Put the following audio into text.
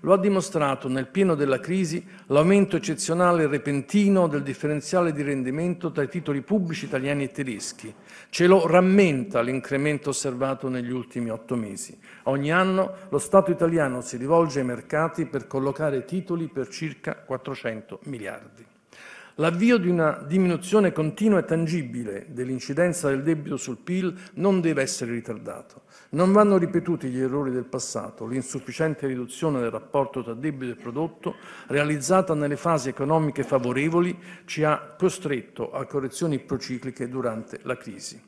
Lo ha dimostrato nel pieno della crisi l'aumento eccezionale e repentino del differenziale di rendimento tra i titoli pubblici italiani e tedeschi. Ce lo rammenta l'incremento osservato negli ultimi otto mesi. Ogni anno lo Stato italiano si rivolge ai mercati per collocare titoli per circa 400 miliardi. L'avvio di una diminuzione continua e tangibile dell'incidenza del debito sul PIL non deve essere ritardato. Non vanno ripetuti gli errori del passato, l'insufficiente riduzione del rapporto tra debito e prodotto, realizzata nelle fasi economiche favorevoli, ci ha costretto a correzioni procicliche durante la crisi.